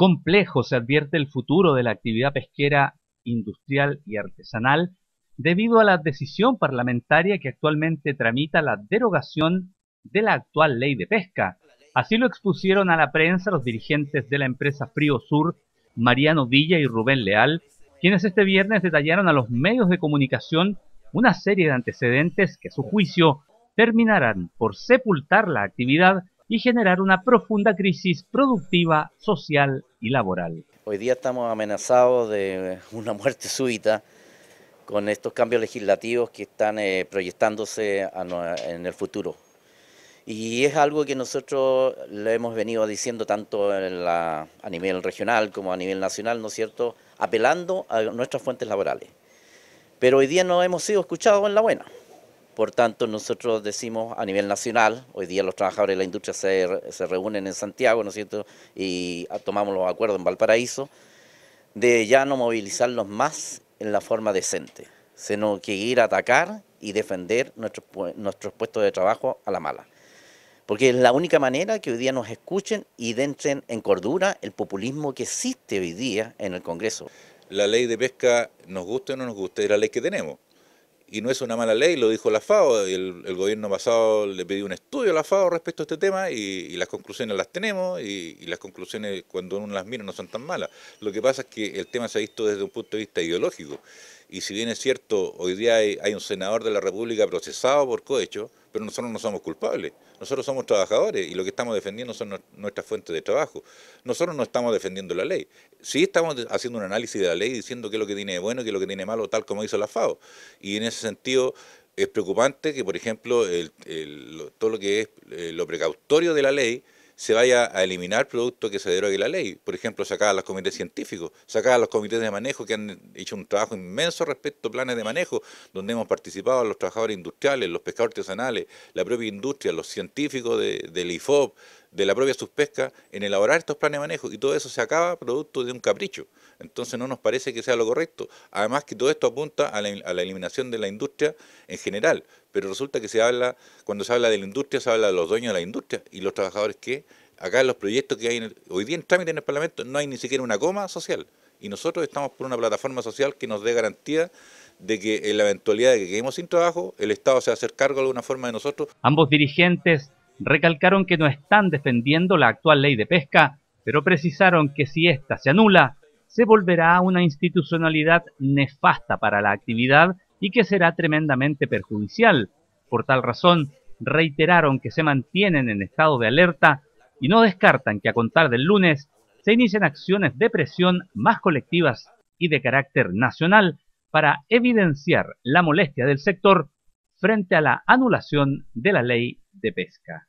complejo se advierte el futuro de la actividad pesquera industrial y artesanal debido a la decisión parlamentaria que actualmente tramita la derogación de la actual ley de pesca. Así lo expusieron a la prensa los dirigentes de la empresa Frío Sur, Mariano Villa y Rubén Leal, quienes este viernes detallaron a los medios de comunicación una serie de antecedentes que a su juicio terminarán por sepultar la actividad y generar una profunda crisis productiva, social y laboral. Hoy día estamos amenazados de una muerte súbita con estos cambios legislativos que están eh, proyectándose en el futuro. Y es algo que nosotros le hemos venido diciendo tanto a nivel regional como a nivel nacional, ¿no es cierto?, apelando a nuestras fuentes laborales. Pero hoy día no hemos sido escuchados en la buena. Por tanto, nosotros decimos a nivel nacional, hoy día los trabajadores de la industria se, reúnen en Santiago, ¿no es Y tomamos los acuerdos en Valparaíso, de ya no movilizarnos más en la forma decente, sino que ir a atacar y defender nuestros, nuestros puestos de trabajo a la mala. Porque es la única manera que hoy día nos escuchen y entren en cordura el populismo que existe hoy día en el Congreso. La ley de pesca, nos guste o no nos guste, es la ley que tenemos y no es una mala ley, lo dijo la FAO, el, el, gobierno pasado le pidió un estudio a la FAO respecto a este tema y, las conclusiones las tenemos y, las conclusiones cuando uno las mira no son tan malas. Lo que pasa es que el tema se ha visto desde un punto de vista ideológico y si bien es cierto, hoy día hay un senador de la República procesado por cohecho, pero nosotros no somos culpables, nosotros somos trabajadores y lo que estamos defendiendo son nuestras fuentes de trabajo. Nosotros no estamos defendiendo la ley, sí estamos haciendo un análisis de la ley diciendo qué es lo que tiene de bueno, qué es lo que tiene malo, tal como hizo la FAO. Y en ese sentido es preocupante que, por ejemplo, todo lo que es eh, lo precautorio de la ley, se vaya a eliminar productos que se derogue la ley. Por ejemplo, sacar a los comités científicos, sacar a los comités de manejo que han hecho un trabajo inmenso respecto a planes de manejo, donde hemos participado los trabajadores industriales, los pescadores artesanales, la propia industria, los científicos de, del IFOP, de la propia Suspesca en elaborar estos planes de manejo y todo eso se acaba producto de un capricho. Entonces no nos parece que sea lo correcto. Además que todo esto apunta a la, eliminación de la industria en general, pero resulta que se habla, cuando se habla de la industria, se habla de los dueños de la industria y los trabajadores que acá en los proyectos que hay hoy día en trámite en el Parlamento no hay ni siquiera una coma social. Y nosotros estamos por una plataforma social que nos dé garantía de que en la eventualidad de que quedemos sin trabajo, el Estado se va a hacer cargo de alguna forma de nosotros. Ambos dirigentes recalcaron que no están defendiendo la actual ley de pesca, pero precisaron que si ésta se anula, se volverá a una institucionalidad nefasta para la actividad y que será tremendamente perjudicial. Por tal razón, reiteraron que se mantienen en estado de alerta y no descartan que a contar del lunes se inicien acciones de presión más colectivas y de carácter nacional para evidenciar la molestia del sector frente a la anulación de la ley de pesca.